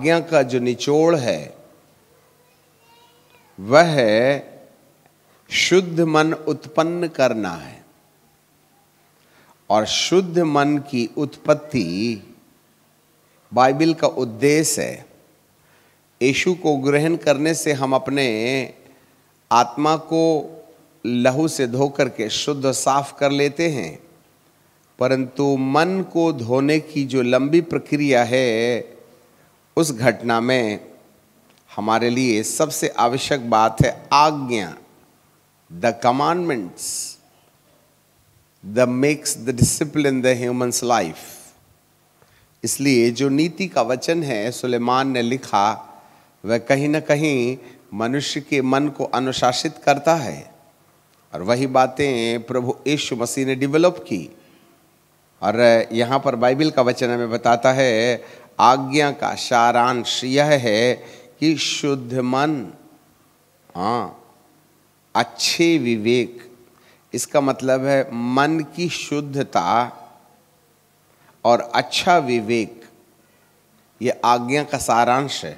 आज्ञा का जो निचोड़ है वह शुद्ध मन उत्पन्न करना है और शुद्ध मन की उत्पत्ति बाइबिल का उद्देश्य है यशु को ग्रहण करने से हम अपने आत्मा को लहू से धो करके शुद्ध साफ कर लेते हैं परंतु मन को धोने की जो लंबी प्रक्रिया है उस घटना में हमारे लिए सबसे आवश्यक बात है आज्ञा the commandments the makes the discipline the humans life इसलिए जो नीति का वचन है सुलेमान ने लिखा वह कहीं ना कहीं मनुष्य के मन को अनुशासित करता है और वही बातें प्रभु यीशु मसीह ने डेवलप की और यहाँ पर बाइबिल का वचन हमें बताता है आज्ञा का सारांश यह है कि शुद्ध मन हाँ अच्छे विवेक इसका मतलब है मन की शुद्धता और अच्छा विवेक ये आज्ञा का सारांश है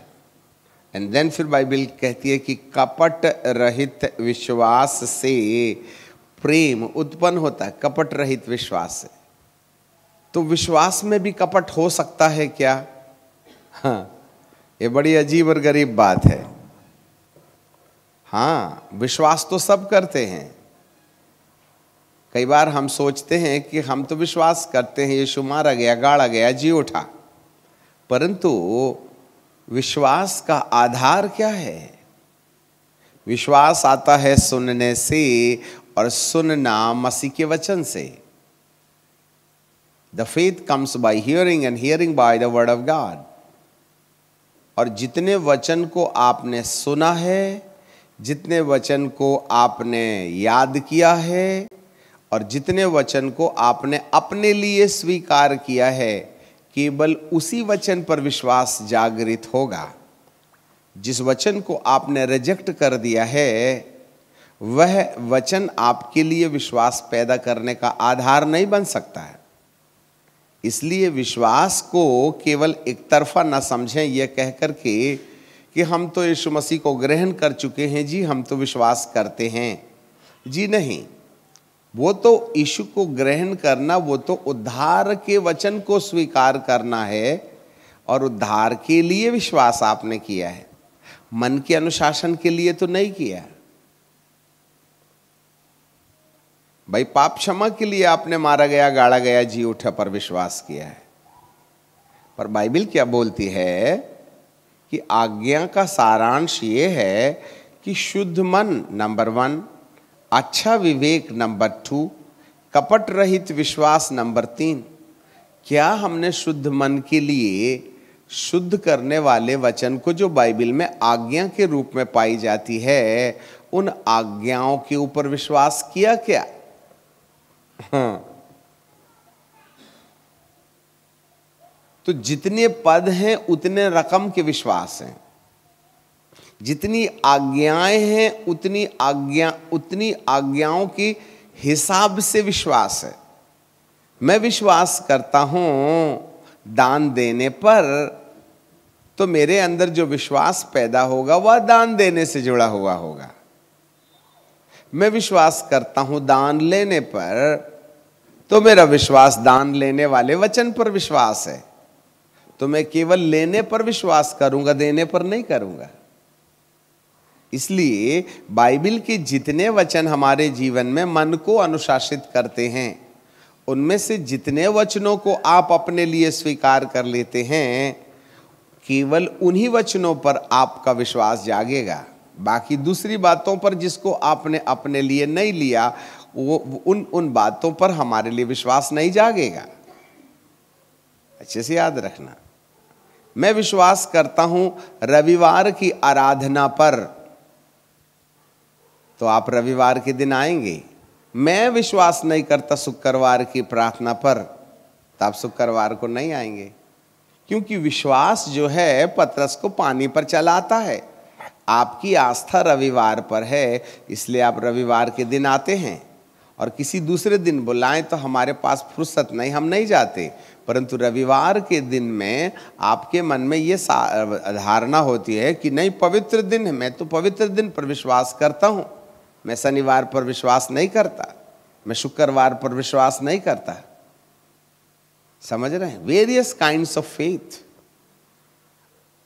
एंड देन फिर बाइबल कहती है कि कपट रहित विश्वास से प्रेम उत्पन्न होता है कपट रहित विश्वास से तो विश्वास में भी कपट हो सकता है क्या हाँ ये बड़ी अजीब और गरीब बात है हाँ विश्वास तो सब करते हैं कई बार हम सोचते हैं कि हम तो विश्वास करते हैं ये मारा गया गाड़ा गया जी उठा परंतु विश्वास का आधार क्या है विश्वास आता है सुनने से और सुनना मसीह के वचन से the faith comes by hearing and hearing by the word of God और जितने वचन को आपने सुना है जितने वचन को आपने याद किया है और जितने वचन को आपने अपने लिए स्वीकार किया है केवल उसी वचन पर विश्वास जागृत होगा जिस वचन को आपने रिजेक्ट कर दिया है वह वचन आपके लिए विश्वास पैदा करने का आधार नहीं बन सकता है इसलिए विश्वास को केवल एक तरफा ना समझें यह कह कर के कि हम तो यीशु मसीह को ग्रहण कर चुके हैं जी हम तो विश्वास करते हैं जी नहीं वो तो यीशु को ग्रहण करना वो तो उद्धार के वचन को स्वीकार करना है और उद्धार के लिए विश्वास आपने किया है मन के अनुशासन के लिए तो नहीं किया भाई पाप क्षमा के लिए आपने मारा गया गाड़ा गया जी उठा पर विश्वास किया है पर बाइबिल क्या बोलती है कि आज्ञा का सारांश ये है कि शुद्ध मन नंबर वन अच्छा विवेक नंबर टू कपट रहित विश्वास नंबर तीन क्या हमने शुद्ध मन के लिए शुद्ध करने वाले वचन को जो बाइबिल में आज्ञा के रूप में पाई जाती है उन आज्ञाओं के ऊपर विश्वास किया क्या हाँ तो जितने पद हैं उतने रकम के विश्वास हैं जितनी आज्ञाएं हैं उतनी आज्ञा उतनी आज्ञाओं की हिसाब से विश्वास है मैं विश्वास करता हूं दान देने पर तो मेरे अंदर जो विश्वास पैदा होगा वह दान देने से जुड़ा हुआ होगा मैं विश्वास करता हूं दान लेने पर तो मेरा विश्वास दान लेने वाले वचन पर विश्वास है तो मैं केवल लेने पर विश्वास करूंगा देने पर नहीं करूंगा इसलिए बाइबिल के जितने वचन हमारे जीवन में मन को अनुशासित करते हैं उनमें से जितने वचनों को आप अपने लिए स्वीकार कर लेते हैं केवल उन्हीं वचनों पर आपका विश्वास जागेगा बाकी दूसरी बातों पर जिसको आपने अपने लिए नहीं लिया वो उन उन बातों पर हमारे लिए विश्वास नहीं जागेगा अच्छे से याद रखना मैं विश्वास करता हूं रविवार की आराधना पर तो आप रविवार के दिन आएंगे मैं विश्वास नहीं करता शुक्रवार की प्रार्थना पर तो आप शुक्रवार को नहीं आएंगे क्योंकि विश्वास जो है पतरस को पानी पर चलाता है आपकी आस्था रविवार पर है इसलिए आप रविवार के दिन आते हैं और किसी दूसरे दिन बुलाएं तो हमारे पास फुर्सत नहीं हम नहीं जाते परंतु रविवार के दिन में आपके मन में ये धारणा होती है कि नहीं पवित्र दिन है मैं तो पवित्र दिन पर विश्वास करता हूँ मैं शनिवार पर विश्वास नहीं करता मैं शुक्रवार पर विश्वास नहीं करता समझ रहे हैं वेरियस काइंड्स ऑफ फेथ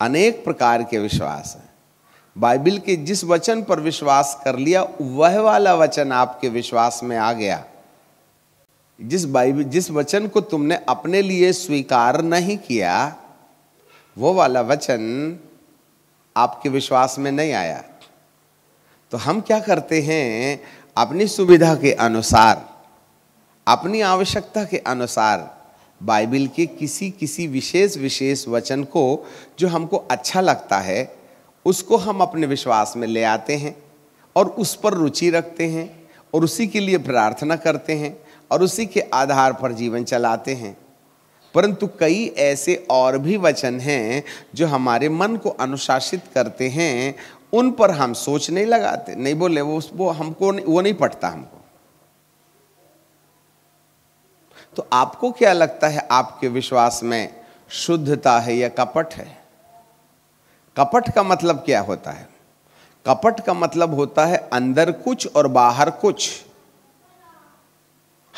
अनेक प्रकार के विश्वास हैं बाइबिल के जिस वचन पर विश्वास कर लिया वह वाला वचन आपके विश्वास में आ गया जिस बाइबिल जिस वचन को तुमने अपने लिए स्वीकार नहीं किया वो वाला वचन आपके विश्वास में नहीं आया तो हम क्या करते हैं अपनी सुविधा के अनुसार अपनी आवश्यकता के अनुसार बाइबिल के किसी किसी विशेष विशेष वचन को जो हमको अच्छा लगता है उसको हम अपने विश्वास में ले आते हैं और उस पर रुचि रखते हैं और उसी के लिए प्रार्थना करते हैं और उसी के आधार पर जीवन चलाते हैं परंतु कई ऐसे और भी वचन हैं जो हमारे मन को अनुशासित करते हैं उन पर हम सोच नहीं लगाते नहीं बोले वो वो हमको वो नहीं पटता हमको तो आपको क्या लगता है आपके विश्वास में शुद्धता है या कपट है कपट का मतलब क्या होता है कपट का मतलब होता है अंदर कुछ और बाहर कुछ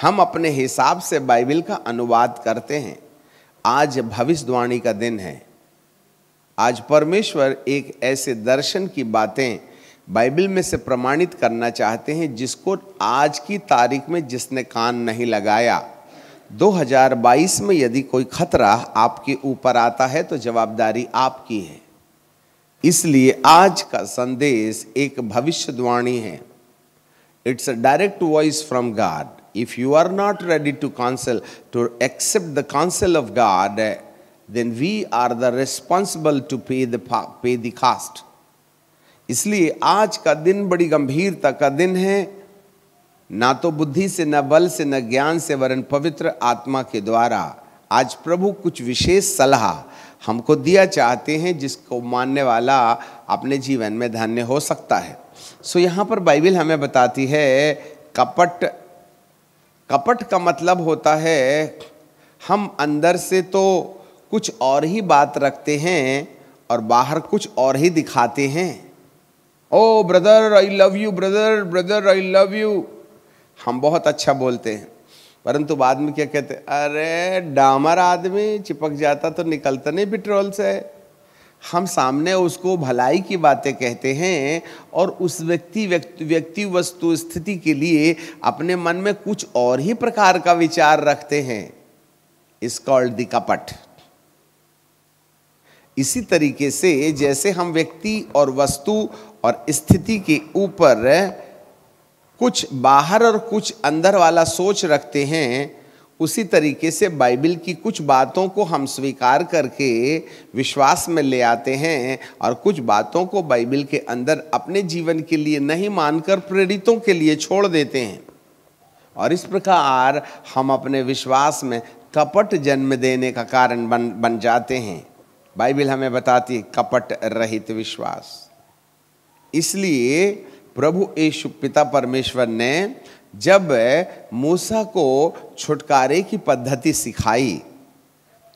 हम अपने हिसाब से बाइबिल का अनुवाद करते हैं आज भविष्यवाणी का दिन है आज परमेश्वर एक ऐसे दर्शन की बातें बाइबिल में से प्रमाणित करना चाहते हैं जिसको आज की तारीख में जिसने कान नहीं लगाया 2022 में यदि कोई खतरा आपके ऊपर आता है तो जवाबदारी आपकी है इसलिए आज का संदेश एक भविष्यवाणी है it's a direct voice from God if you are not ready to counsel to accept the council of God then we are the responsible to pay the pay the cost इसलिए आज का दिन बड़ी गंभीरता का दिन है ना तो बुद्धि से न बल से न ज्ञान से वरन पवित्र आत्मा के द्वारा आज प्रभु कुछ विशेष सलाह हमको दिया चाहते हैं जिसको मानने वाला अपने जीवन में धन्य हो सकता है सो यहाँ पर बाइबिल हमें बताती है कपट कपट का मतलब होता है हम अंदर से तो कुछ और ही बात रखते हैं और बाहर कुछ और ही दिखाते हैं O brother I love you brother brother I love you हम बहुत अच्छा बोलते हैं परंतु बाद में क्या कहते अरे डामर आदमी चिपक जाता तो निकलता नहीं पेट्रोल से हम सामने उसको भलाई की बातें कहते हैं और उस व्यक्ति व्यक्ति वस्तु स्थिति के लिए अपने मन में कुछ और ही प्रकार का विचार रखते हैं इस कॉल्ड द कपट इसी तरीके से जैसे हम व्यक्ति और वस्तु और स्थिति के ऊपर कुछ बाहर और कुछ अंदर वाला सोच रखते हैं उसी तरीके से बाइबल की कुछ बातों को हम स्वीकार करके विश्वास में ले आते हैं और कुछ बातों को बाइबल के अंदर अपने जीवन के लिए नहीं मानकर प्रेरितों के लिए छोड़ देते हैं और इस प्रकार हम अपने विश्वास में कपट जन्म देने का कारण बन बन जाते हैं बाइबल हमें बताती है कपट रहित विश्वास इसलिए प्रभु यशु पिता परमेश्वर ने जब मूसा को छुटकारे की पद्धति सिखाई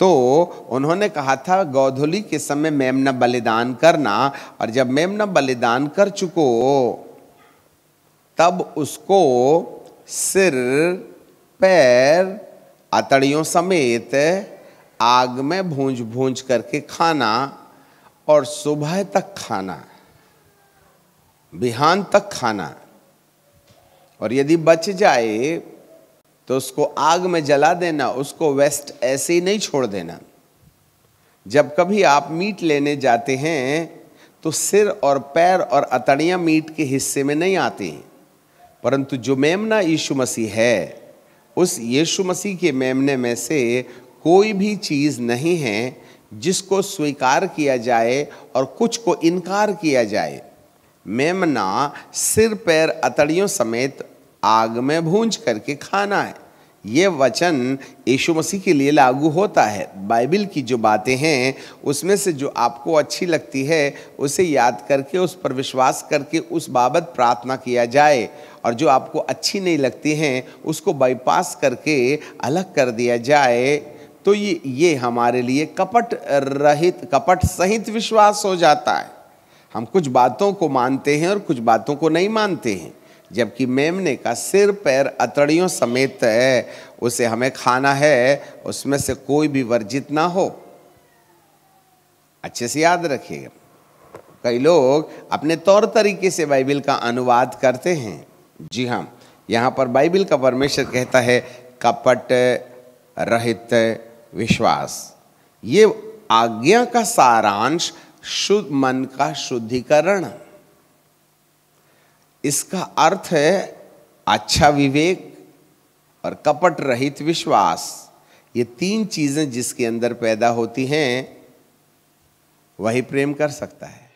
तो उन्होंने कहा था गौधुली के समय मेमना बलिदान करना और जब मेमना बलिदान कर चुको तब उसको सिर पैर अतड़ियों समेत आग में भूंज भूंज करके खाना और सुबह तक खाना बिहान तक खाना और यदि बच जाए तो उसको आग में जला देना उसको वेस्ट ऐसे ही नहीं छोड़ देना जब कभी आप मीट लेने जाते हैं तो सिर और पैर और अतड़िया मीट के हिस्से में नहीं आती परंतु जो मेमना यीशु मसीह है उस यीशु मसीह के मेमने में से कोई भी चीज़ नहीं है जिसको स्वीकार किया जाए और कुछ को इनकार किया जाए मेमना सिर पैर अतड़ियों समेत आग में भूंज करके खाना है ये वचन यीशु मसीह के लिए लागू होता है बाइबल की जो बातें हैं उसमें से जो आपको अच्छी लगती है उसे याद करके उस पर विश्वास करके उस बाबत प्रार्थना किया जाए और जो आपको अच्छी नहीं लगती हैं उसको बाईपास करके अलग कर दिया जाए तो ये ये हमारे लिए कपट रहित कपट सहित विश्वास हो जाता है हम कुछ बातों को मानते हैं और कुछ बातों को नहीं मानते हैं जबकि मेमने का सिर पैर अतड़ियों समेत है उसे हमें खाना है उसमें से कोई भी वर्जित ना हो अच्छे से याद रखिएगा कई लोग अपने तौर तरीके से बाइबिल का अनुवाद करते हैं जी हाँ यहाँ पर बाइबिल का परमेश्वर कहता है कपट रहित विश्वास ये आज्ञा का सारांश शुद्ध मन का शुद्धिकरण इसका अर्थ है अच्छा विवेक और कपट रहित विश्वास ये तीन चीज़ें जिसके अंदर पैदा होती हैं वही प्रेम कर सकता है